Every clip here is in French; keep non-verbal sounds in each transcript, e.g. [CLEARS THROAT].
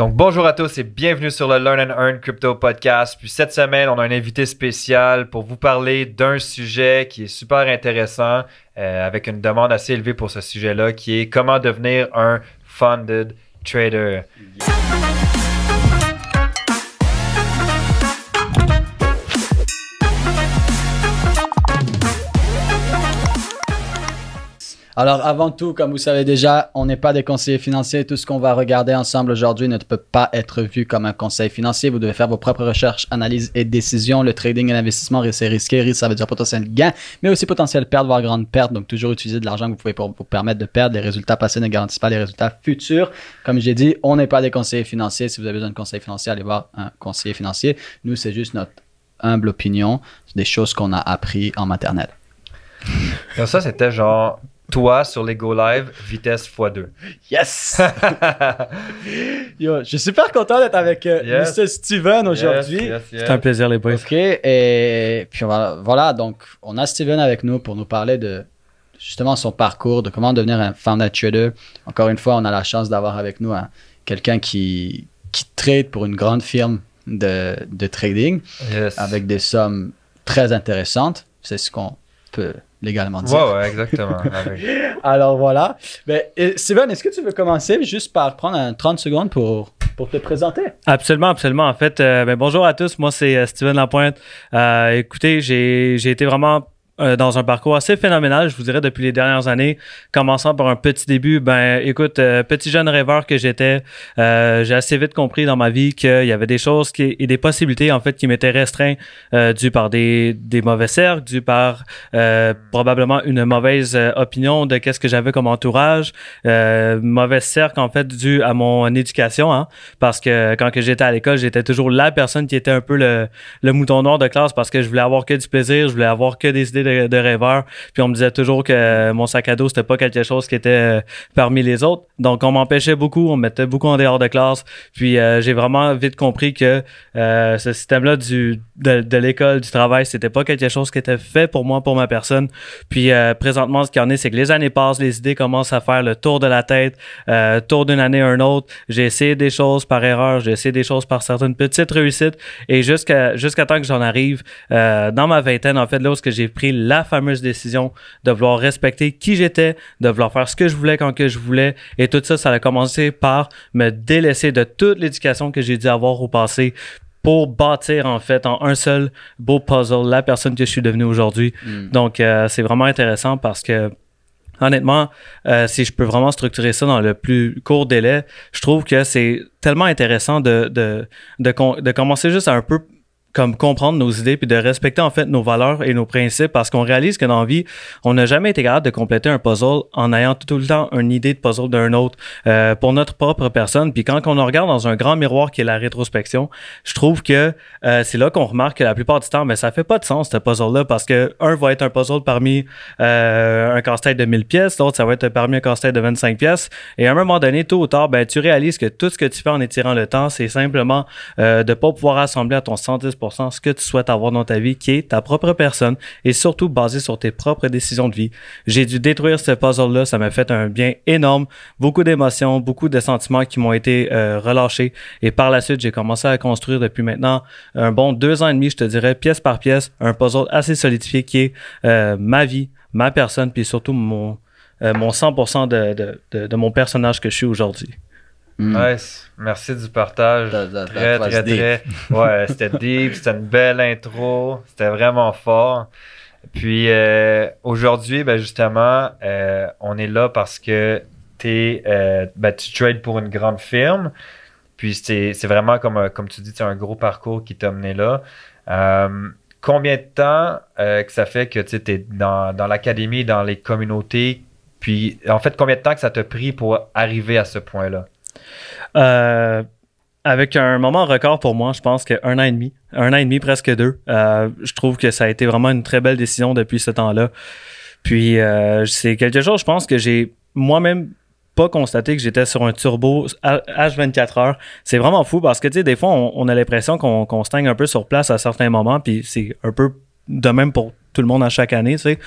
Donc, bonjour à tous et bienvenue sur le Learn and Earn Crypto Podcast. Puis cette semaine, on a un invité spécial pour vous parler d'un sujet qui est super intéressant, euh, avec une demande assez élevée pour ce sujet-là, qui est comment devenir un funded trader. Alors, avant tout, comme vous savez déjà, on n'est pas des conseillers financiers. Tout ce qu'on va regarder ensemble aujourd'hui ne peut pas être vu comme un conseil financier. Vous devez faire vos propres recherches, analyses et décisions. Le trading et l'investissement, c'est risqué. Risque, ça veut dire potentiel gain, mais aussi potentiel perte, voire grande perte. Donc, toujours utiliser de l'argent que vous pouvez vous permettre de perdre. Les résultats passés ne garantissent pas les résultats futurs. Comme j'ai dit, on n'est pas des conseillers financiers. Si vous avez besoin de conseils financiers, allez voir un conseiller financier. Nous, c'est juste notre humble opinion des choses qu'on a appris en maternelle. ça, c'était genre toi sur les Go Live, vitesse x2. Yes! [LAUGHS] Yo, je suis super content d'être avec euh, Steven aujourd'hui. C'est un plaisir, les boys. OK. Et puis, voilà, donc, on a Steven avec nous pour nous parler de justement son parcours, de comment devenir un founder e trader. Encore une fois, on a la chance d'avoir avec nous hein, quelqu'un qui, qui trade pour une grande firme de, de trading avec des sommes très intéressantes. C'est ce qu'on peut légalement dit. Ouais, exactement. Ah [LAUGHS] Alors voilà. Ben, Steven, est-ce que tu veux commencer juste par prendre 30 secondes pour, pour te présenter? Absolument, absolument. En fait, euh, ben, bonjour à tous. Moi, c'est euh, Steven Lapointe. Euh, écoutez, j'ai été vraiment euh, dans un parcours assez phénoménal, je vous dirais, depuis les dernières années. Commençant par un petit début, ben écoute, euh, petit jeune rêveur que j'étais, euh, j'ai assez vite compris dans ma vie qu'il y avait des choses qui, et des possibilités en fait qui m'étaient restreintes dues par des, des mauvais cercles, dues par probablement une mauvaise opinion de qu'est-ce que j'avais comme entourage, mauvais cercle en fait dû à mon éducation, hein, parce que quand que j'étais à l'école, j'étais toujours la personne qui était un peu le, le mouton noir de classe parce que je voulais avoir que du plaisir, je voulais avoir que des idées de de, rêveur. Puis on me disait toujours que mon sac à dos, c'était pas quelque chose qui était euh, parmi les autres. Donc on m'empêchait beaucoup, on mettait beaucoup en dehors de classe. Puis euh, j'ai vraiment vite compris que euh, ce système-là du de, l'école, du travail, c'était pas quelque chose qui était fait pour moi, pour ma personne. Puis présentement, ce qu'il y en est, c'est que les années passent, les idées commencent à faire le tour de la tête, tour d'une année à une autre. J'ai essayé des choses par erreur, j'ai essayé des choses par certaines petites réussites. Et jusqu'à jusqu'à temps que j'en arrive dans ma vingtaine, en fait, là que j'ai pris la fameuse décision de vouloir respecter qui j'étais, de vouloir faire ce que je voulais quand que je voulais. Et tout ça, ça a commencé par me délaisser de toute l'éducation que j'ai dû avoir au passé pour bâtir en fait en un seul beau puzzle la personne que je suis devenu aujourd'hui. Mm. Donc euh, c'est vraiment intéressant parce que honnêtement, euh, si je peux vraiment structurer ça dans le plus court délai, je trouve que c'est tellement intéressant de, de, de, de commencer juste à un peu comme comprendre nos idées puis de respecter en fait nos valeurs et nos principes parce qu'on réalise que dans la vie, on n'a jamais été capable de compléter un puzzle en ayant tout le temps une idée de puzzle d'un autre euh, pour notre propre personne. Puis quand on regarde dans un grand miroir qui est la rétrospection, je trouve que euh, c'est là qu'on remarque que la plupart du temps, mais ben, ça fait pas de sens ce puzzle-là parce que un va être un puzzle parmi euh, un casse-tête de 1000 pièces, l'autre ça va être parmi un casse-tête de 25 pièces et à un moment donné, tôt ou tard, ben, tu réalises que tout ce que tu fais en étirant le temps, c'est simplement de pas pouvoir assembler à ton 110 ce que tu souhaites avoir dans ta vie, qui est ta propre personne et surtout basé sur tes propres décisions de vie. J'ai dû détruire ce puzzle-là, ça m'a fait un bien énorme, beaucoup d'émotions, beaucoup de sentiments qui m'ont été euh, relâchés et par la suite, j'ai commencé à construire depuis maintenant un bon deux ans et demi, je te dirais, pièce par pièce, un puzzle assez solidifié qui est euh, ma vie, ma personne, puis surtout mon, 100% euh, de mon personnage que je suis aujourd'hui. Nice. Mm. Merci du partage. très, très, très. [LAUGHS] c'était deep, c'était une belle intro, c'était vraiment fort. Puis euh, aujourd'hui, ben, justement, euh, on est là parce que euh, ben, tu trades pour une grande firme. Puis c'est vraiment comme, comme tu dis, c'est un gros parcours qui t'a mené là. combien de temps que ça fait que tu es dans, dans l'académie, dans les communautés? Puis en fait, combien de temps que ça t'a pris pour arriver à ce point-là? Euh, avec un moment record pour moi, je pense qu'un an et demi, un an et demi, presque deux. Euh, je trouve que ça a été vraiment une très belle décision depuis ce temps-là. Puis euh, c'est quelque chose, je pense que j'ai moi-même pas constaté que j'étais sur un turbo H24 heures. C'est vraiment fou parce que tu sais, des fois, on, a l'impression qu'on qu stagne un peu sur place à certains moments, puis c'est un peu de même pour tout le monde à chaque année, tu sais.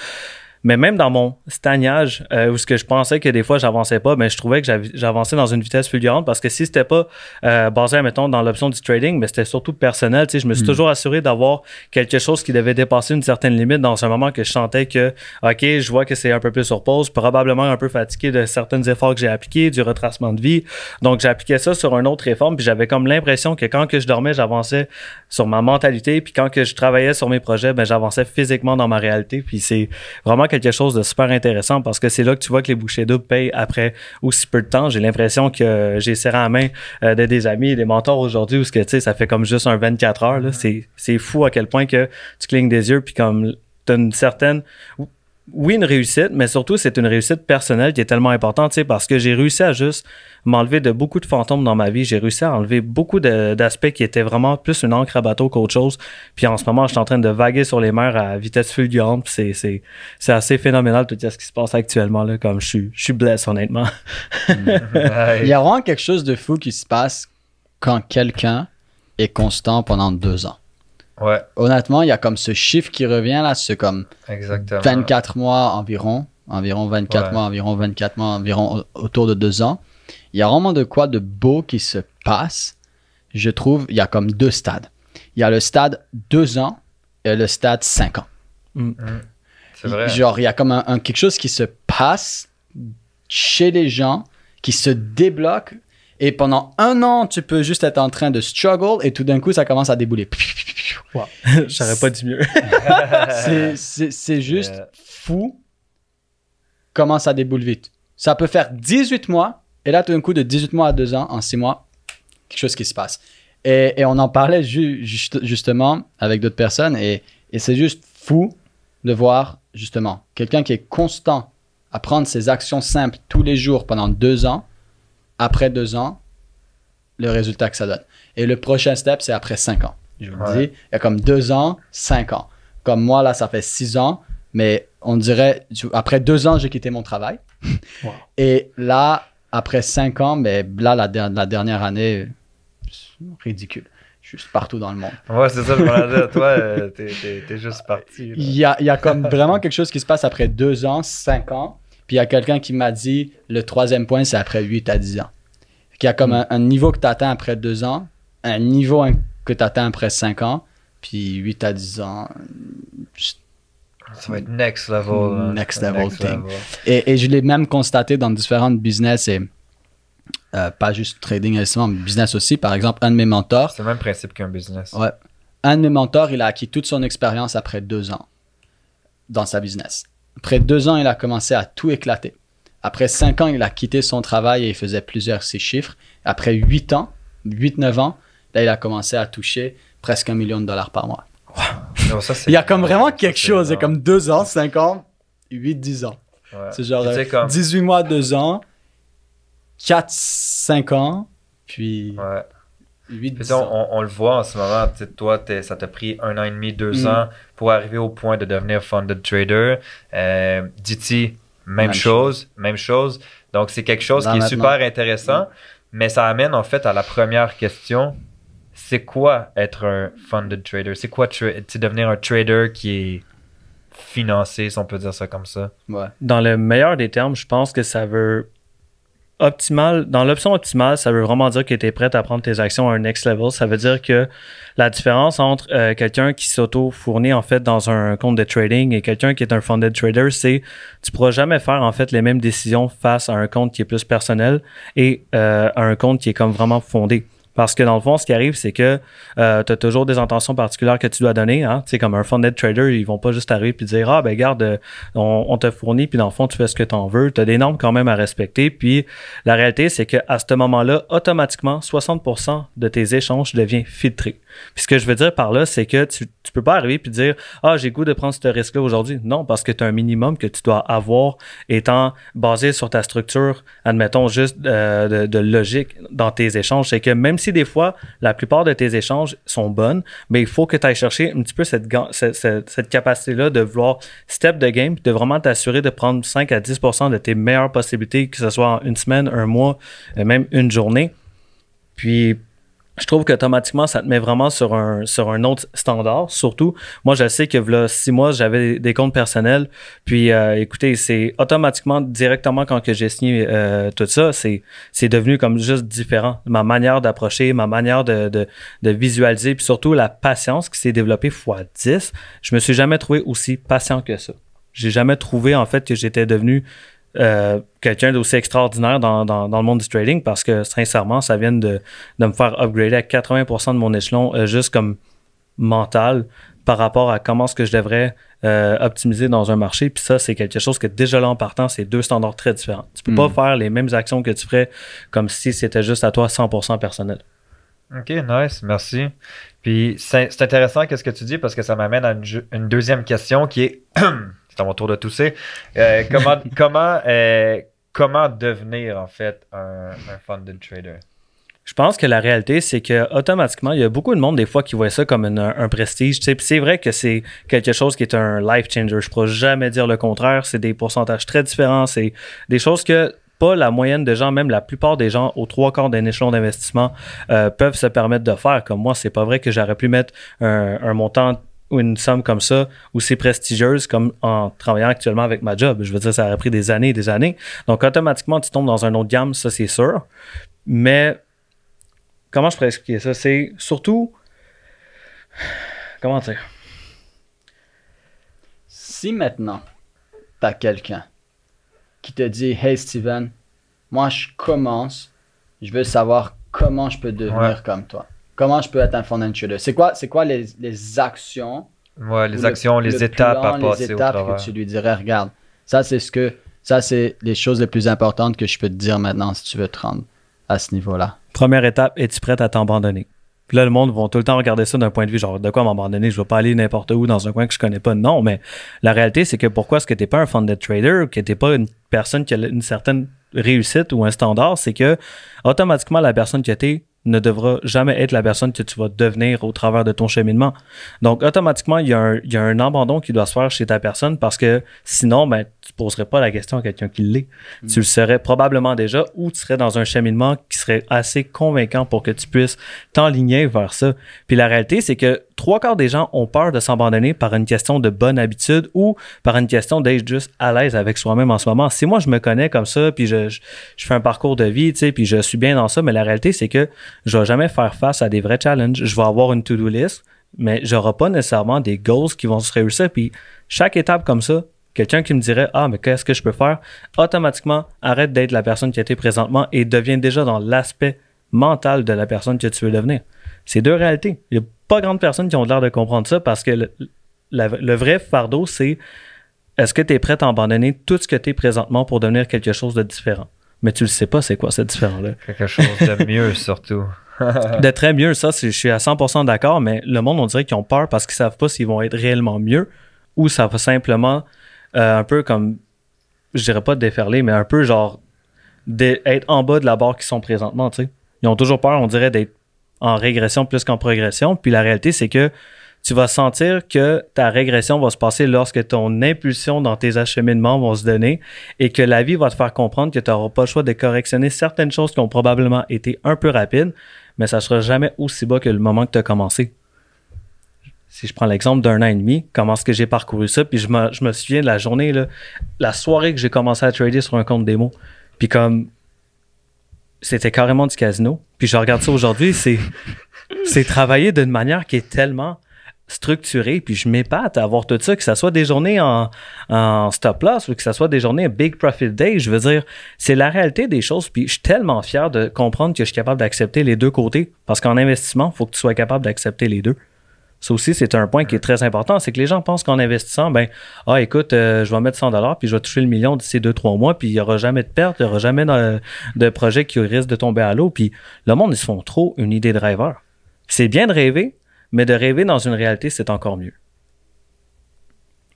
Mais même dans mon stagnage, euh, où ce que je pensais que des fois j'avançais pas, mais ben, je trouvais que j'avançais dans une vitesse fulgurante parce que si c'était pas euh, basé, mettons, dans l'option du trading, mais ben, c'était surtout personnel. Tu sais, je me suis hmm. toujours assuré d'avoir quelque chose qui devait dépasser une certaine limite dans un moment que je sentais que, OK, je vois que c'est un peu plus sur pause, probablement un peu fatigué de certains efforts que j'ai appliqués, du retracement de vie. Donc, j'appliquais ça sur un autre réforme, puis j'avais comme l'impression que quand que je dormais, j'avançais sur ma mentalité, puis quand que je travaillais sur mes projets, ben, j'avançais physiquement dans ma réalité. Puis c'est vraiment quelque chose de super intéressant parce que c'est là que tu vois que les bouchées doubles payent après aussi peu de temps. J'ai l'impression que j'ai serré la main euh, des amis et des mentors aujourd'hui où ce que, ça fait comme juste un 24 heures. C'est fou à quel point que tu clignes des yeux puis comme tu as une certaine oui, une réussite, mais surtout, c'est une réussite personnelle qui est tellement importante, parce que j'ai réussi à juste m'enlever de beaucoup de fantômes dans ma vie. J'ai réussi à enlever beaucoup d'aspects qui étaient vraiment plus une encre à bateau qu'autre chose. Puis en ce moment, je suis en train de vaguer sur les mers à vitesse fulgurante. c'est, assez phénoménal tout ce qui se passe actuellement, là, comme je suis, je suis blessé, honnêtement. Mm. [LAUGHS] Il y a vraiment quelque chose de fou qui se passe quand quelqu'un est constant pendant deux ans. Honnêtement, il y a comme ce chiffre qui revient là, c'est comme Exactement. 24 mois environ, environ 24 mois, environ 24 mois, environ autour de deux ans. Il y a vraiment de quoi de beau qui se passe. Je trouve, il y a comme deux stades. Il y a le stade deux ans et le stade 5 ans. Mm. Mm. C'est vrai. Genre, il y a comme un, quelque chose qui se passe chez les gens, qui se débloque et pendant un an, tu peux juste être en train de struggle et tout d'un coup, ça commence à débouler. Je [LAUGHS] J'aurais pas dit mieux. c'est juste euh. fou comment ça déboule vite. Ça peut faire 18 mois et là, tout d'un coup, de 18 mois à 2 ans, en 6 mois, quelque chose qui se passe. Et, on en parlait juste, justement avec d'autres personnes et, et c'est juste fou de voir justement quelqu'un qui est constant à prendre ses actions simples tous les jours pendant 2 ans après deux ans, le résultat que ça donne. Et le prochain step, c'est après cinq ans. Je vous le dis, il y a comme deux ans, cinq ans. Comme moi, là, ça fait six ans, mais on dirait, après deux ans, j'ai quitté mon travail. [LAUGHS] Et là, après cinq ans, mais là, la, dernière année, ridicule juste partout dans le monde. Ouais, c'est ça, je à toi, [LAUGHS] t'es, juste parti. Il y a, comme vraiment quelque chose qui se passe après deux ans, cinq ans, puis il y a quelqu'un qui m'a dit le troisième point, c'est après 8 à 10 ans. Il y a comme un, niveau que tu atteins après 2 ans, un niveau que tu atteins après 5 ans, puis 8 à 10 ans. Hein. Ça va être next level. Next level thing. Et, je l'ai même constaté dans différents business et euh, pas juste trading investissement, mais business aussi. Par exemple, un de mes mentors. C'est le même principe qu'un business. Ouais. Un de mes mentors, il a acquis toute son expérience après deux ans dans sa business. Après deux ans, il a commencé à tout éclater. Après cinq ans, il a quitté son travail et il faisait plusieurs de chiffres. Après huit ans, huit, neuf ans, là, il a commencé à toucher presque un million de dollars par mois. [LAUGHS] il y a comme vraiment quelque chose. C'est comme deux ans, cinq ans, huit, dix ans. C'est genre 18 euh, mois, deux ans, quatre, cinq ans, puis on, le voit en ce moment, toi, ça t'a pris un an et demi, deux mm. ans pour arriver au point de devenir funded trader. Euh, Diti, même, chose, même chose. Donc, c'est quelque chose qui est super intéressant, mais ça amène en fait à la première question. C'est quoi être un funded trader? C'est quoi devenir un trader qui est financé, si on peut dire ça comme ça? Dans le meilleur des termes, je pense que ça veut optimale, dans l'option optimale, ça veut vraiment dire que tu es prêt à prendre tes actions à un next level. Ça veut dire que la différence entre euh, quelqu'un qui s'auto-fournit en fait dans un compte de trading et quelqu'un qui est un funded trader, c'est tu pourras jamais faire en fait les mêmes décisions face à un compte qui est plus personnel et euh, à un compte qui est comme vraiment fondé. Parce que dans le fond, ce qui arrive, c'est que euh, tu as toujours des intentions particulières que tu dois donner. Hein? Tu sais, comme un funded trader, ils vont pas juste arriver puis dire Ah, ben garde, euh, on, on te fournit, puis dans le fond, tu fais ce que tu en veux. Tu as des normes quand même à respecter. Puis la réalité, c'est qu'à ce moment-là, automatiquement, 60 de tes échanges devient filtrés. Puis ce que je veux dire par là, c'est que tu, tu peux pas arriver puis dire Ah, j'ai goût de prendre ce risque-là aujourd'hui. Non, parce que tu as un minimum que tu dois avoir étant basé sur ta structure, admettons juste euh, de, logique dans tes échanges. C'est que même si des fois, la plupart de tes échanges sont bonnes, mais il faut que tu ailles chercher un petit peu cette, cette, capacité-là de vouloir step the game, de vraiment t'assurer de prendre 5 à 10 de tes meilleures possibilités, que ce soit en une semaine, un mois, euh, même une journée. Puis je trouve qu'automatiquement, ça te met vraiment sur un, sur un autre standard. Surtout, moi, je sais que voilà, six mois, j'avais des comptes personnels. Puis, euh, écoutez, c'est automatiquement, directement quand que j'ai signé euh, tout ça, c'est, c'est devenu comme juste différent. Ma manière d'approcher, ma manière de, de, visualiser, puis surtout la patience qui s'est développée fois 10. Je me suis jamais trouvé aussi patient que ça. J'ai jamais trouvé, en fait, que j'étais devenu euh, quelqu'un d'aussi extraordinaire dans, le monde du trading parce que sincèrement, ça vient de, me faire upgrader à 80% de mon échelon euh, juste comme mental par rapport à comment est-ce que je devrais euh, optimiser dans un marché. Puis ça, c'est quelque chose que déjà là en partant, c'est deux standards très différents. Tu peux pas hmm. faire les mêmes actions que tu ferais comme si c'était juste à toi 100% personnel. OK, nice, merci. Puis c'est intéressant qu'est-ce que tu dis parce que ça m'amène à une deuxième question qui est [CLEARS THROAT] c'est à mon tour de tousser. Euh, comment, [LAUGHS] comment, euh, comment devenir, en fait, un, funded trader? Je pense que la réalité, c'est que automatiquement, il y a beaucoup de monde des fois qui voit ça comme un prestige. C'est vrai que c'est quelque chose qui est un life changer. Je ne pourrais jamais dire le contraire. C'est des pourcentages très différents. C'est des choses que pas la moyenne de gens, même la plupart des gens aux trois quarts d'un échelon d'investissement euh, peuvent se permettre de faire. Comme moi, c'est pas vrai que j'aurais pu mettre un montant ou une somme comme ça c'est prestigieuse comme en travaillant actuellement avec ma job. Je veux dire, ça aurait pris des années et des années. Donc, automatiquement, tu tombes dans un autre gamme, ça c'est sûr. Mais comment je pourrais expliquer ça? C'est surtout. Comment dire? Si maintenant, t'as quelqu'un qui te dit Hey Steven, moi je commence, je veux savoir comment je peux devenir comme toi comment je peux être un Fondant C'est quoi, c'est quoi les, actions Ouais, les actions, les étapes à passer. Les étapes que tu lui dirais, regarde, ça c'est ce que, ça c'est les choses les plus importantes que je peux te dire maintenant si tu veux te rendre à ce niveau-là. Première étape, es-tu prête à t'abandonner? Puis là, le monde va tout le temps regarder ça d'un point de vue genre de quoi m'abandonner, je veux pas aller n'importe où dans un coin que je ne connais pas. Non, mais la réalité, c'est que pourquoi est-ce que tu n'es pas un funded trader, que tu n'es pas une personne qui a une certaine réussite ou un standard, c'est que automatiquement la personne qui était ne devra jamais être la personne que tu vas devenir au travers de ton cheminement. Donc, automatiquement, il y a un, abandon qui doit se faire chez ta personne parce que sinon, ben, tu poserais pas la question à quelqu'un qui l'est. Mm. Tu le serais probablement déjà ou tu serais dans un cheminement qui serait assez convaincant pour que tu puisses t'enligner vers ça. Puis la réalité, c'est que trois quarts des gens ont peur de s'abandonner par une question de bonne habitude ou par une question d'être juste à l'aise avec soi-même en ce moment. Si moi, je me connais comme ça, puis je, je, fais un parcours de vie, tu sais, puis je suis bien dans ça, mais la réalité, c'est que je vais jamais faire face à des vrais challenges. Je vais avoir une to-do list mais j'aurai pas nécessairement des goals qui vont se réussir. Puis chaque étape comme ça, quelqu'un qui me dirait Ah, mais qu'est-ce que je peux faire automatiquement arrête d'être la personne qui était présentement et devient déjà dans l'aspect mental de la personne que tu veux devenir. C'est deux réalités. Il n'y a pas grande personne qui ont l'air de comprendre ça parce que le, vrai fardeau, c'est est-ce que tu es prêt à abandonner tout ce que tu es présentement pour devenir quelque chose de différent? Mais tu le sais pas, c'est quoi ce différent-là? Quelque chose de mieux, [LAUGHS] surtout. de très mieux, ça, je suis à 100% d'accord, mais le monde, on dirait qu'ils ont peur parce qu'ils savent pas s'ils vont être réellement mieux ou ça va simplement euh, un peu comme, je dirais pas déferler, mais un peu genre d'être en bas de la barre qu'ils sont présentement. tu sais Ils ont toujours peur, on dirait, d'être en régression plus qu'en progression. Puis la réalité, c'est que tu vas sentir que ta régression va se passer lorsque ton impulsion dans tes acheminements vont se donner et que la vie va te faire comprendre que tu n'auras pas le choix de correctionner certaines choses qui ont probablement été un peu rapides, mais ça sera jamais aussi bas que le moment que tu as commencé si je prends l'exemple d'un an et demi, comment est-ce que j'ai parcouru ça, puis je me, je souviens de la journée, là, la soirée que j'ai commencé à trader sur un compte démo, puis comme c'était carrément du casino, puis je regarde ça aujourd'hui, c'est, [LAUGHS] c'est travailler d'une manière qui est tellement structurée, puis je m'épate à avoir tout ça, que ce soit des journées en, stop-loss ou que ce soit des journées en big profit day, je veux dire, c'est la réalité des choses, puis je suis tellement fier de comprendre que je suis capable d'accepter les deux côtés, parce qu'en investissement, il faut que tu sois capable d'accepter les deux. Ça aussi, c'est un point qui est très important. C'est que les gens pensent qu'en investissant, ben, ah, écoute, euh, je vais mettre 100 dollars puis je vais toucher le million d'ici deux trois mois, puis il n'y aura jamais de perte, il n'y aura jamais de, de, projet qui risque de tomber à l'eau. Puis le monde, ils se font trop une idée de rêveur. C'est bien de rêver, mais de rêver dans une réalité, c'est encore mieux.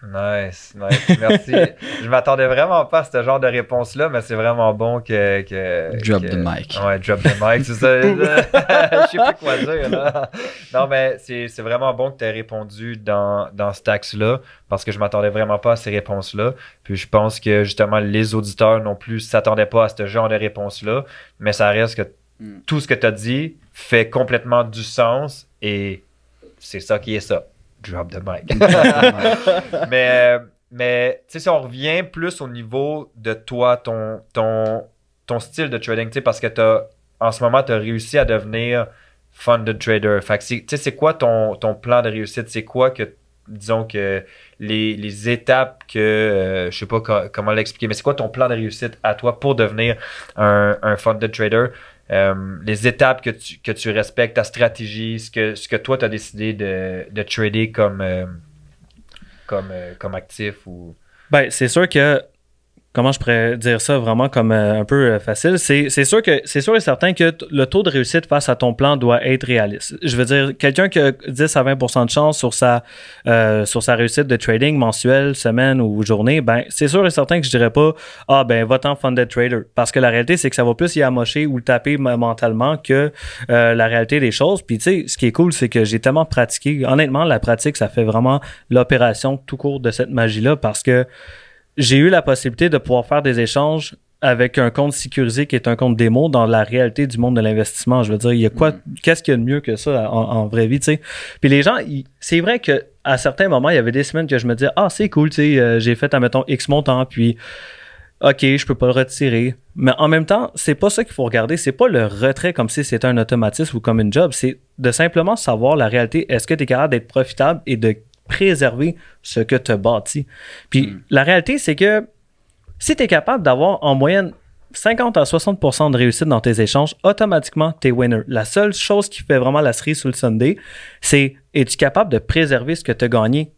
Nice, nice. Merci. [LAUGHS] je m'attendais vraiment pas à ce genre de réponse-là, mais c'est vraiment bon que. drop the mic. Ouais, drop the mic, c'est ça. [LAUGHS] je sais plus quoi dire, Non, mais c'est vraiment bon que tu aies répondu dans, dans texte axe-là, parce que je m'attendais vraiment pas à ces réponses-là. Puis je pense que, justement, les auditeurs non plus s'attendaient pas à ce genre de réponse-là, mais ça reste que hmm. tout ce que tu as dit fait complètement du sens et c'est ça qui est ça drop the mic. [LAUGHS] [LAUGHS] mais, mais tu sais, si on revient plus au niveau de toi, ton, ton, ton style de trading, tu sais, parce que t'as, en ce moment, tu as réussi à devenir funded trader. Fait tu sais, c'est quoi ton, plan de réussite? C'est quoi que, disons que les, étapes que, euh, je sais pas comment l'expliquer, mais c'est quoi ton plan de réussite à toi pour devenir un, un funded trader? Euh, les étapes que tu, que tu respectes, ta stratégie, ce que, ce que toi, tu as décidé de, trader comme, euh, comme, euh, comme actif ou... Ben, c'est sûr que comment je pourrais dire ça vraiment comme euh, un peu euh, facile, c'est sûr que c'est sûr et certain que le taux de réussite face à ton plan doit être réaliste. Je veux dire, quelqu'un qui a 10 à 20 de chance sur sa, euh, sur sa réussite de trading mensuel, semaine ou journée, ben c'est sûr et certain que je dirais pas Ah ben va-t'en funded trader. Parce que la réalité, c'est que ça va plus y amocher ou le taper mentalement que la réalité des choses. Puis tu sais, ce qui est cool, c'est que j'ai tellement pratiqué. Honnêtement, la pratique, ça fait vraiment l'opération tout court de cette magie-là parce que j'ai eu la possibilité de pouvoir faire des échanges avec un compte sécurisé qui est un compte démo dans la réalité du monde de l'investissement. Je veux dire, il y a quoi, mm. qu'est-ce qu'il y a de mieux que ça en, vraie vie, tu sais? Puis les gens, c'est vrai que à certains moments, il y avait des semaines que je me disais, ah, c'est cool, tu sais, euh, j'ai fait, mettons X montant, puis OK, je peux pas le retirer. Mais en même temps, c'est pas ça qu'il faut regarder. C'est pas le retrait comme si c'était un automatisme ou comme une job. C'est de simplement savoir la réalité. Est-ce que tu es capable d'être profitable et de préserver ce que tu as bâti. Puis hmm. la réalité, c'est que si tu es capable d'avoir en moyenne 50 à 60 de réussite dans tes échanges, automatiquement, tu es winner. La seule chose qui fait vraiment la cerise sur le Sunday, c'est es-tu capable de préserver ce que tu as gagné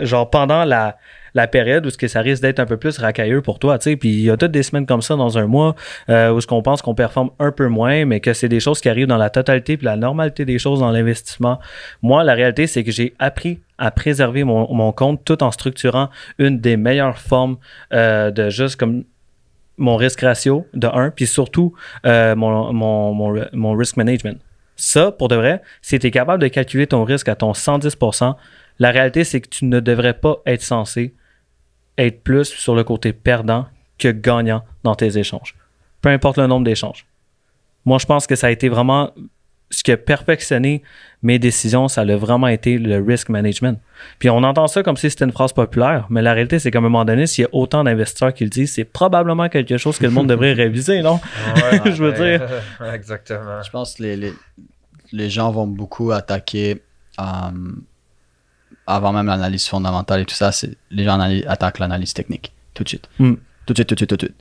genre pendant la, la période où ce que ça risque d'être un peu plus racailleux pour toi, tu sais. Puis il y a toutes des semaines comme ça dans un mois euh, où ce qu'on pense qu'on performe un peu moins, mais que c'est des choses qui arrivent dans la totalité puis la normalité des choses dans l'investissement. Moi, la réalité, c'est que j'ai appris à préserver mon, compte tout en structurant une des meilleures formes euh, de juste comme mon risque ratio de 1, puis surtout euh, mon, mon, mon risk management. Ça, pour de vrai, si tu es capable de calculer ton risque à ton 110 la réalité, c'est que tu ne devrais pas être censé être plus sur le côté perdant que gagnant dans tes échanges. Peu importe le nombre d'échanges. Moi, je pense que ça a été vraiment ce qui a perfectionné mes décisions, ça a vraiment été le risk management. Puis on entend ça comme si c'était une phrase populaire, mais la réalité, c'est qu'à un moment donné, s'il y a autant d'investisseurs qui le disent, c'est probablement quelque chose que le monde devrait réviser, non? [LAUGHS] je veux ben, dire. [LAUGHS] Exactement. Je pense que les, gens vont beaucoup attaquer euh, avant même l'analyse fondamentale et tout ça, c'est, les gens attaquent l'analyse technique tout de suite. Hmm. Tout de suite, tout de suite, tout de suite.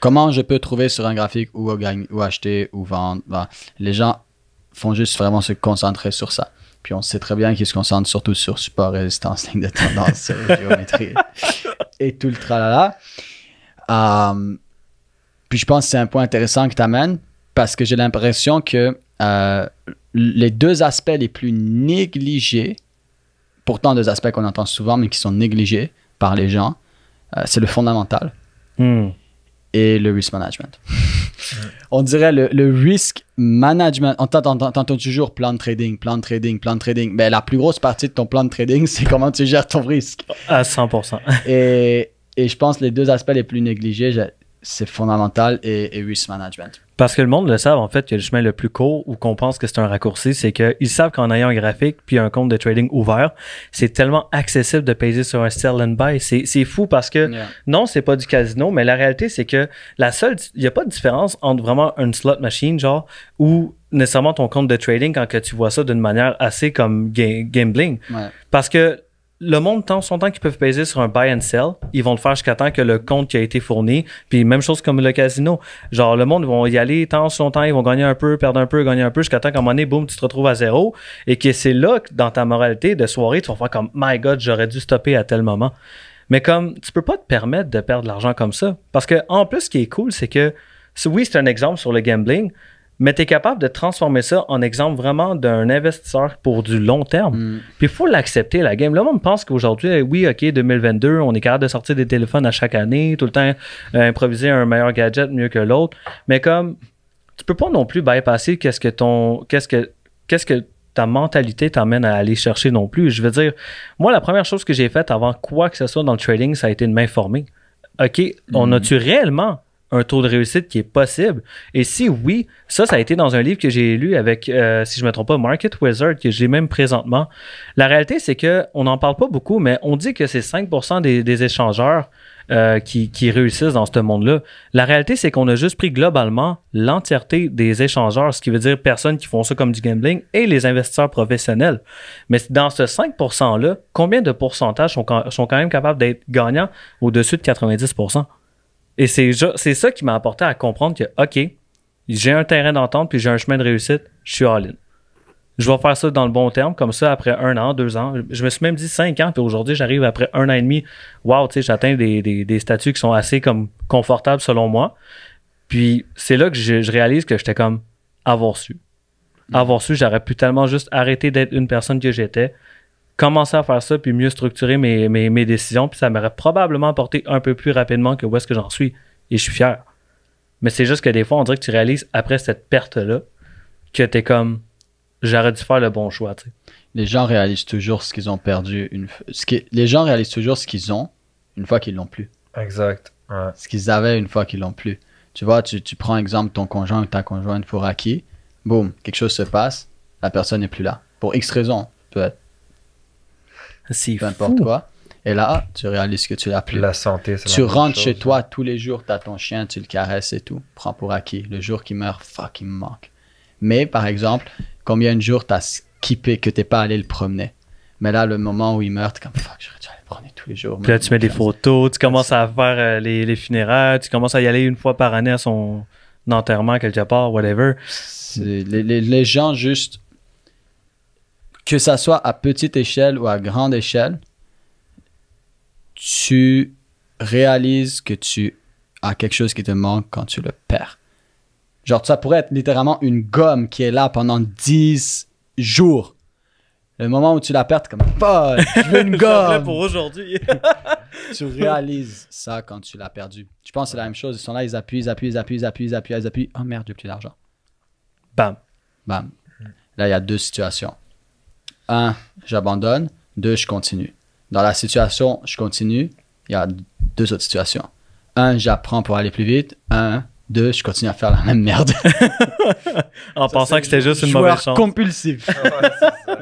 Comment je peux trouver sur un graphique où, où acheter, où vendre bah, Les gens font juste vraiment se concentrer sur ça. Puis on sait très bien qu'ils se concentrent surtout sur support, résistance, [LAUGHS] ligne de tendance, [LAUGHS] géométrie et tout le tralala. Euh, puis je pense que c'est un point intéressant que tu amènes parce que j'ai l'impression que euh, les deux aspects les plus négligés pourtant deux aspects qu'on entend souvent, mais qui sont négligés par les gens, euh, c'est le fondamental hmm. et le risk management. [LAUGHS] On dirait le, risk management. On t'entend toujours plan de trading, plan de trading, plan de trading. Mais ben, la plus grosse partie de ton plan de trading, [LAUGHS] c'est comment tu gères ton risque. À 100%. et, et je pense les deux aspects les plus négligés, c'est fondamental et, risk management. Parce que le monde le savent, en fait, que le chemin le plus court ou qu'on pense que c'est un raccourci, c'est qu'ils savent qu'en ayant un graphique puis un compte de trading ouvert, c'est tellement accessible de payer sur un sell and buy. C'est fou parce que non, c'est pas du casino, mais la réalité, c'est que la seule, il n'y a pas de différence entre vraiment une slot machine, genre, ou nécessairement ton compte de trading quand que tu vois ça d'une manière assez comme gambling. Parce que le monde tant son temps qu'ils peuvent peser sur un buy and sell, ils vont le faire jusqu'à temps que le compte qui a été fourni. Puis même chose comme le casino. Genre le monde vont y aller tant son temps, ils vont gagner un peu, perdre un peu, gagner un peu, jusqu'à temps qu'à un moment donné, boum, tu te retrouves à zéro. Et que c'est là que dans ta moralité de soirée, tu vas faire comme My God, j'aurais dû stopper à tel moment. Mais comme tu peux pas te permettre de perdre de l'argent comme ça. Parce que en plus, ce qui est cool, c'est que oui, c'est un exemple sur le gambling, mais tu es capable de transformer ça en exemple vraiment d'un investisseur pour du long terme. Mm. Puis il faut l'accepter, la game. Le monde pense qu'aujourd'hui, eh oui, OK, 2022, on est capable de sortir des téléphones à chaque année, tout le temps euh, improviser un meilleur gadget mieux que l'autre. Mais comme tu peux pas non plus bypasser qu'est-ce que ton. qu'est-ce que. qu'est-ce que ta mentalité t'amène à aller chercher non plus. Je veux dire, moi, la première chose que j'ai faite avant quoi que ce soit dans le trading, ça a été de m'informer. OK, on mm. a-tu réellement un taux de réussite qui est possible? Et si oui, ça, ça a été dans un livre que j'ai lu avec, euh, si je ne me trompe pas, Market Wizard, que j'ai même présentement. La réalité, c'est qu'on n'en parle pas beaucoup, mais on dit que c'est 5% des, échangeurs euh, qui, réussissent dans ce monde-là. La réalité, c'est qu'on a juste pris globalement l'entièreté des échangeurs, ce qui veut dire personnes qui font ça comme du gambling et les investisseurs professionnels. Mais dans ce 5%-là, combien de pourcentages sont, sont quand même capables d'être gagnants au-dessus de 90%? Et c'est, ça qui m'a apporté à comprendre que, OK, j'ai un terrain d'entente puis j'ai un chemin de réussite, je suis all-in. Je vais faire ça dans le bon terme, comme ça, après un an, deux ans. Je me suis même dit cinq ans, puis aujourd'hui, j'arrive après un an et demi. Waouh, tu sais, j'atteins des, statuts qui sont assez comme confortables selon moi. Puis c'est là que je, réalise que j'étais comme avoir su. Avoir su, j'aurais pu tellement juste arrêter d'être une personne que j'étais, commencer à faire ça, puis mieux structurer mes, mes, décisions, puis ça m'aurait probablement apporté un peu plus rapidement que où est-ce que j'en suis. Et je suis fier. Mais c'est juste que des fois, on dirait que tu réalises après cette perte-là que t'es comme j'aurais dû faire le bon choix. Les gens réalisent toujours ce qu'ils ont perdu. Une... Ce Les gens réalisent toujours ce qu'ils ont une fois qu'ils l'ont plus. Exact. Ce qu'ils avaient une fois qu'ils l'ont plus. Tu vois, tu, tu prends exemple ton conjoint ou ta conjointe pour acquis, boum, quelque chose se passe, la personne n'est plus là. Pour X raisons peut-être c'est Peu importe quoi. Et là, tu réalises que tu l'as plus. La santé, c'est Tu rentres chez toi tous les jours, tu as ton chien, tu le caresses et tout. Prends pour acquis. Le jour qu'il meurt, fuck, il me manque. Mais par exemple, combien de jours tu as skippé que t'es pas allé le promener? Mais là, le moment où il meurt, comme fuck, j'aurais dû aller le promener tous les jours. Puis là, tu mets des photos, tu commences à faire euh, les, les funérailles, tu commences à y aller une fois par année à son enterrement quelque part, whatever. les gens juste que ça soit à petite échelle ou à grande échelle, tu réalises que tu as quelque chose qui te manque quand tu le perds. Genre, ça pourrait être littéralement une gomme qui est là pendant 10 jours. Le moment où tu la perds, t'es comme Paul, je veux une [LAUGHS] gomme. pour aujourd'hui. [LAUGHS] tu réalises ça quand tu l'as perdu. Je pense que c'est la même chose. Ils sont là, ils appuient, ils appuient, ils appuient, ils appuient, ils appuient, ils appuient. Oh merde, j'ai plus d'argent. Bam. Bam. Là, il y a deux situations un, j'abandonne. Deux, je continue. Dans la situation, je continue. Il y a deux autres situations. Un, j'apprends pour aller plus vite. Un, deux, je continue à faire la même merde. [LAUGHS] en pensant que c'était juste une mauvaise chance. compulsif. [LAUGHS] ah,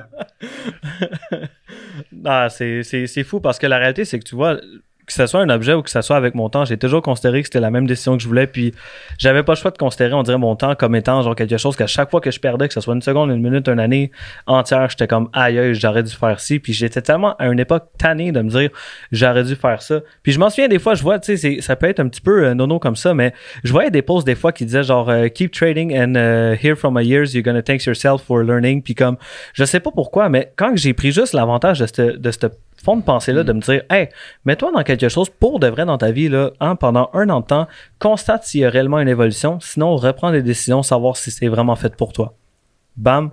[LAUGHS] ah c'est fou parce que la réalité, c'est que tu vois, que ce soit un objet ou que ce soit avec mon temps, j'ai toujours considéré que c'était la même décision que je voulais. Puis j'avais pas le choix de considérer, on dirait, mon temps comme étant genre quelque chose qu'à chaque fois que je perdais, que ce soit une seconde, une minute, une année entière, j'étais comme aïe, j'aurais dû faire ci. Puis j'étais tellement à une époque tannée de me dire j'aurais dû faire ça. Puis je m'en souviens des fois, je vois, tu sais, ça peut être un petit peu euh, nono comme ça, mais je voyais des posts des fois qui disaient genre euh, keep trading and uh, here from my years, you're gonna thank yourself for learning. Puis comme, je sais pas pourquoi, mais quand j'ai pris juste l'avantage de ce de cette fond de pensée-là, de mm. me dire, hey, mets-toi dans quelque chose pour de vrai dans ta vie, là, hein, pendant un an de temps, constate s'il y a réellement une évolution, sinon reprends des décisions, savoir si c'est vraiment fait pour toi. Bam,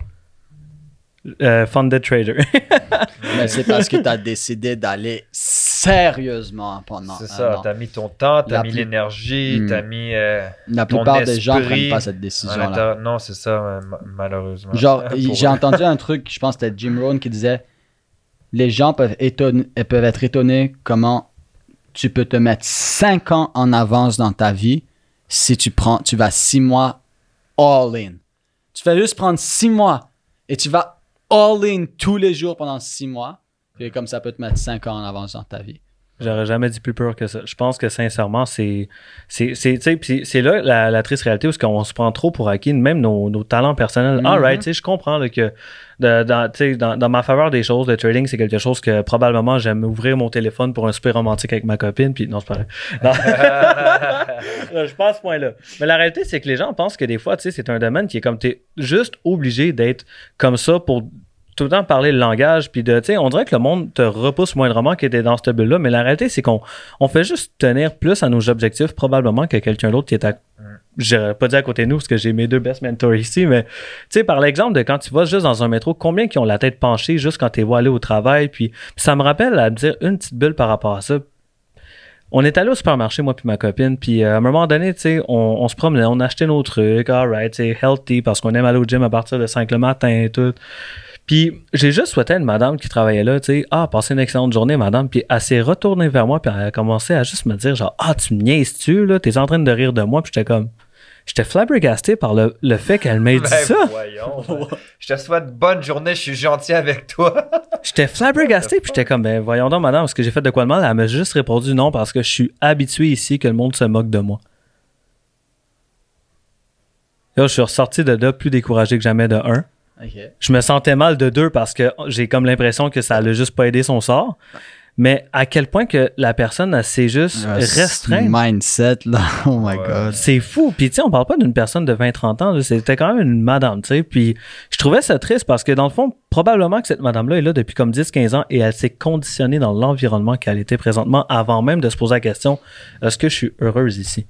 euh, funded trader. [LAUGHS] Mais c'est parce que tu as [LAUGHS] décidé d'aller sérieusement pendant. C'est ça, tu as mis ton temps, tu as mis l'énergie, hmm. tu as mis. Euh, la plupart des gens ne prennent pas cette décision-là. Non, c'est ça, malheureusement. Genre, [LAUGHS] j'ai entendu un truc, je pense que c'était Jim Rohn qui disait les gens euh, peuvent, être étonnés comment tu peux te mettre 5 ans en avance dans ta vie si tu prends, tu vas 6 mois all in. Tu vas juste prendre 6 mois et tu vas all in tous les jours pendant 6 mois. Et comme ça peut te mettre 5 ans en avance dans ta vie. J'aurais jamais dit plus peur que ça. Je pense que sincèrement, c'est c'est là la, triste réalité où on se prend trop pour acquis, même nos, talents personnels. Mm-hmm. Alright, -hmm. je comprends que dans, ma faveur des choses, le trading, c'est quelque chose que probablement j'aime ouvrir mon téléphone pour un super romantique avec ma copine, puis non, c'est pas [LAUGHS] [LAUGHS] je pense point là. Mais la réalité, c'est que les gens pensent que des fois, c'est un domaine qui est comme, tu es juste obligé d'être comme ça pour tout le temps parler le langage, puis de, tu sais, on dirait que le monde te repousse moindrement qu'il était dans cette bulle-là, mais la réalité, c'est qu'on on fait juste tenir plus à nos objectifs, probablement, que quelqu'un d'autre qui est à. J'aurais pas dire à côté de nous, parce que j'ai mes deux best mentors ici, mais, tu sais, par l'exemple de quand tu vas juste dans un métro, combien qui ont la tête penchée juste quand tu vois aller au travail, puis, ça me rappelle à dire une petite bulle par rapport à ça. On est allé au supermarché, moi puis ma copine, puis euh, à un moment donné, tu sais, on, on se promenait, on achetait nos trucs, alright, c'est healthy, parce qu'on aime aller au gym à partir de 5 le matin et tout. Puis j'ai juste souhaité à une madame qui travaillait là, tu sais, ah, passez une excellente journée, madame. Puis elle s'est retournée vers moi, puis elle a commencé à juste me dire, genre, ah, tu me niaises-tu, là, t'es en train de rire de moi, puis j'étais comme. J'étais flabbergasté par le, fait qu'elle m'ait dit ben, ça. Ben. je te souhaite bonne journée, je suis gentil avec toi. [LAUGHS] j'étais flabbergasté, puis j'étais comme, ben voyons donc, madame, ce que j'ai fait de quoi de mal? Elle m'a juste répondu non, parce que je suis habitué ici que le monde se moque de moi. Là, je suis ressorti de là plus découragé que jamais de un. Je me sentais mal de deux parce que j'ai comme l'impression que ça n'a juste pas aidé son sort. Mais à quel point que la personne, elle s'est juste restreint ah, restreinte. mindset, là. [LAUGHS] Oh my God. C'est fou. Puis, tu sais, on parle pas d'une personne de 20-30 ans. C'était quand même une madame, tu sais. Puis, je trouvais ça triste parce que, dans le fond, probablement que cette madame-là est là depuis comme 10-15 ans et elle s'est conditionnée dans l'environnement qu'elle était présentement avant même de se poser la question est-ce que je suis heureuse ici?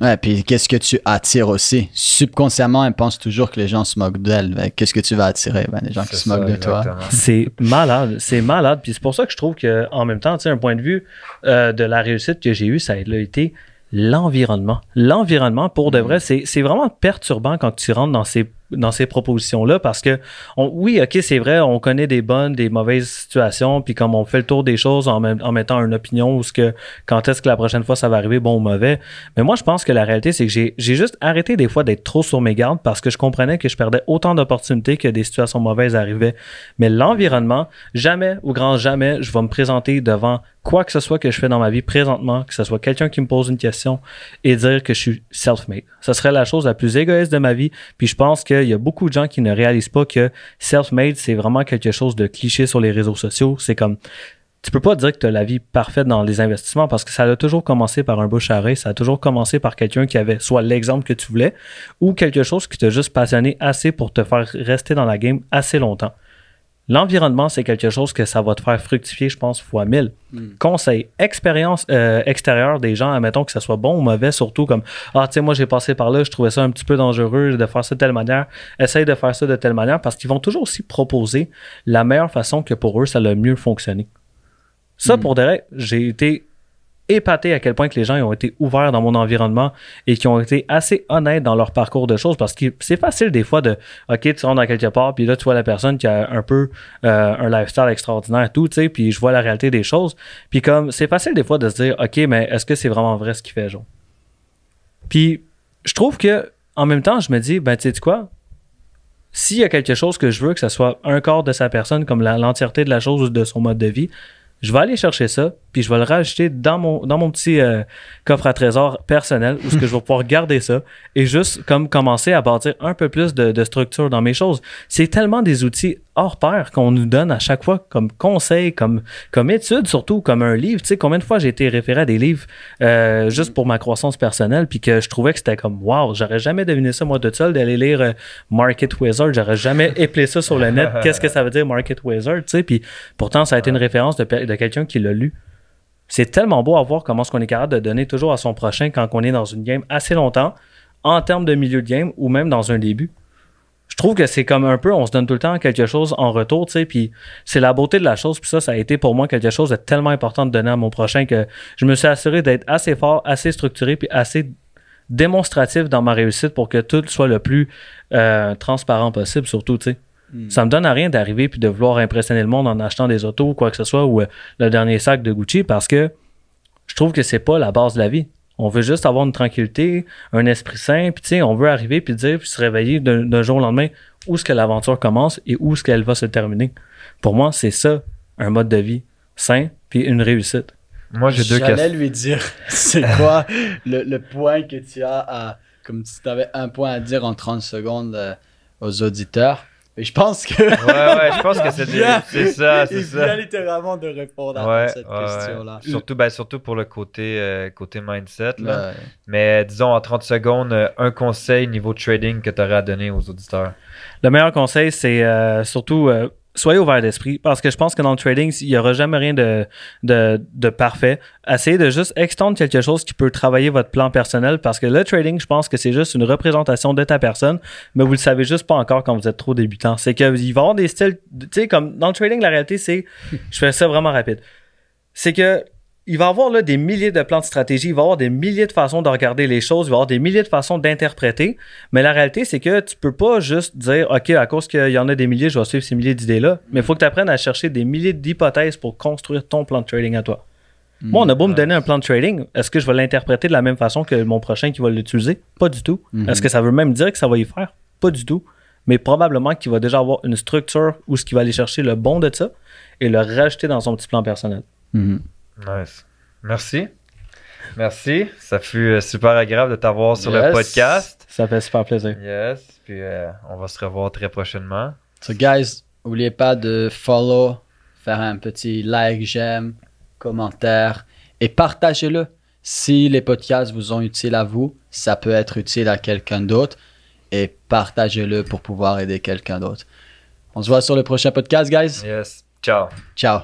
Ouais, puis qu'est-ce que tu attires aussi? Subconsciemment, elle pense toujours que les gens se moquent d'elle. qu'est-ce que tu vas attirer? Ben, les gens qui se moquent de toi. C'est malade, c'est malade. Puis c'est pour ça que je trouve qu'en même temps, un point de vue euh, de la réussite que j'ai eue, ça a été l'environnement. L'environnement, pour de mm. vrai, c'est vraiment perturbant quand tu rentres dans ces dans ces propositions-là parce que, oui, OK, c'est vrai, on connaît des bonnes, des mauvaises situations, puis comme on fait le tour des choses en, mettant une opinion ou ce que, quand est-ce que la prochaine fois ça va arriver, bon ou mauvais. Mais moi, je pense que la réalité, c'est que j'ai juste arrêté des fois d'être trop sur mes gardes parce que je comprenais que je perdais autant d'opportunités que des situations mauvaises arrivaient. Mais l'environnement, jamais, ou grand jamais, je vais me présenter devant quoi que ce soit que je fais dans ma vie présentement, que ce soit quelqu'un qui me pose une question et dire que je suis self-made. Ce serait la chose la plus égoïste de ma vie. Puis je pense qu'il y a beaucoup de gens qui ne réalisent pas que self-made, c'est vraiment quelque chose de cliché sur les réseaux sociaux. C'est comme tu peux pas dire que tu as la vie parfaite dans les investissements parce que ça a toujours commencé par un bouche à ça a toujours commencé par quelqu'un qui avait soit l'exemple que tu voulais ou quelque chose qui t'a juste passionné assez pour te faire rester dans la game assez longtemps. L'environnement, c'est quelque chose que ça va te faire fructifier, je pense, fois mille. Conseils, hmm. Conseil, expérience euh, extérieure des gens, admettons que ça soit bon ou mauvais, surtout comme Ah, tu sais, moi j'ai passé par là, je trouvais ça un petit peu dangereux de faire ça de telle manière, essaye de faire ça de telle manière, parce qu'ils vont toujours aussi proposer la meilleure façon que pour eux, ça a le mieux fonctionné. Ça, hmm. pour dire, j'ai été épaté à quel point que les gens ont été ouverts dans mon environnement et qui ont été assez honnêtes dans leur parcours de choses parce que c'est facile des fois de OK, tu rentres dans quelque part, puis là tu vois la personne qui a un peu euh, un lifestyle extraordinaire, tout, tu sais, puis je vois la réalité des choses. Puis comme c'est facile des fois de se dire OK, mais est-ce que c'est vraiment vrai ce qu'il fait, genre? Puis je trouve que en même temps, je me dis, ben tu sais quoi? S'il y a quelque chose que je veux, que ce soit un corps de sa personne, comme l'entièreté de la chose ou de son mode de vie, je vais aller chercher ça, puis je vais le rajouter dans mon, dans mon petit euh, coffre à trésor personnel où ce que je vais pouvoir garder ça et juste comme commencer à bâtir un peu plus de, de structure dans mes choses. C'est tellement des outils hors pair qu'on nous donne à chaque fois comme conseil, comme, comme étude, surtout comme un livre. Tu sais, combien de fois j'ai été référé à des livres euh, juste pour ma croissance personnelle, puis que je trouvais que c'était comme wow, j'aurais jamais deviné ça moi de seul d'aller lire euh, Market Wizard, j'aurais jamais [LAUGHS] éplé ça sur le net. [LAUGHS] Qu'est-ce que ça veut dire Market Wizard? Tu sais, puis pourtant, ça a été une référence de, de quelqu'un qui l'a lu. C'est tellement beau à voir comment ce qu'on est capable de donner toujours à son prochain quand on est dans une game assez longtemps, en termes de milieu de game ou même dans un début je trouve que c'est comme un peu, on se donne tout le temps quelque chose en retour, tu sais, puis c'est la beauté de la chose, puis ça, ça a été pour moi quelque chose de tellement important de donner à mon prochain que je me suis assuré d'être assez fort, assez structuré, puis assez démonstratif dans ma réussite pour que tout soit le plus euh, transparent possible, surtout, tu sais. Hmm. Ça me donne à rien d'arriver puis de vouloir impressionner le monde en achetant des autos ou quoi que ce soit ou euh, le dernier sac de Gucci parce que je trouve que c'est pas la base de la vie. On veut juste avoir une tranquillité, un esprit sain, puis tu on veut arriver puis dire, puis se réveiller d'un jour au lendemain où est-ce que l'aventure commence et où est-ce qu'elle va se terminer. Pour moi, c'est ça, un mode de vie sain, puis une réussite. Moi, j'ai deux questions. lui dire, [LAUGHS] c'est quoi le, point que tu as à, comme si tu avais un point à dire en 30 secondes euh, aux auditeurs je pense que. ouais, ouais, je pense que c'est, ça, [LAUGHS] c'est ça, c'est ça. littéralement de répondre à cette question-là. Surtout, ben, surtout pour le côté, euh, côté mindset. Mais disons, en 30 secondes, euh, un conseil niveau trading que tu aurais à donner aux auditeurs. Le meilleur conseil, c'est euh, surtout soyez ouvert d'esprit parce que je pense que dans le trading, il n'y aura jamais rien de, de, parfait. Essayez de juste extendre quelque chose qui peut travailler votre plan personnel parce que le trading, je pense que c'est juste une représentation de ta personne, mais vous le savez juste pas encore quand vous êtes trop débutant. C'est qu'il va y avoir des styles, tu sais, comme dans le trading, la réalité, c'est, je fais ça vraiment rapide. C'est que il va y avoir là, des milliers de plans de stratégie, il va y avoir des milliers de façons de regarder les choses, il va y avoir des milliers de façons d'interpréter. Mais la réalité, c'est que tu peux pas juste dire, OK, à cause qu'il y en a des milliers, je vais suivre ces milliers d'idées-là. Mais il faut que tu apprennes à chercher des milliers d'hypothèses pour construire ton plan de trading à toi. Hmm. Moi, on a beau me donner un plan de trading, est-ce que je vais l'interpréter de la même façon que mon prochain qui va l'utiliser? Pas du tout. Hmm. Est-ce que ça veut même dire que ça va y faire? Pas du tout. Mais probablement qu'il va déjà avoir une structure où ce qu'il va aller chercher le bon de ça et le rajouter dans son petit plan personnel. Hmm. Nice. Merci. Merci. Ça fut euh, super agréable de t'avoir sur le podcast. Ça fait super plaisir. Yes. Puis euh, on va se revoir très prochainement. So, guys, n'oubliez pas de follow, faire un petit like, j'aime, commentaire et partagez-le. Si les podcasts vous ont utile à vous, ça peut être utile à quelqu'un d'autre et partagez-le pour pouvoir aider quelqu'un d'autre. On se voit sur le prochain podcast, guys. Yes. Ciao. Ciao.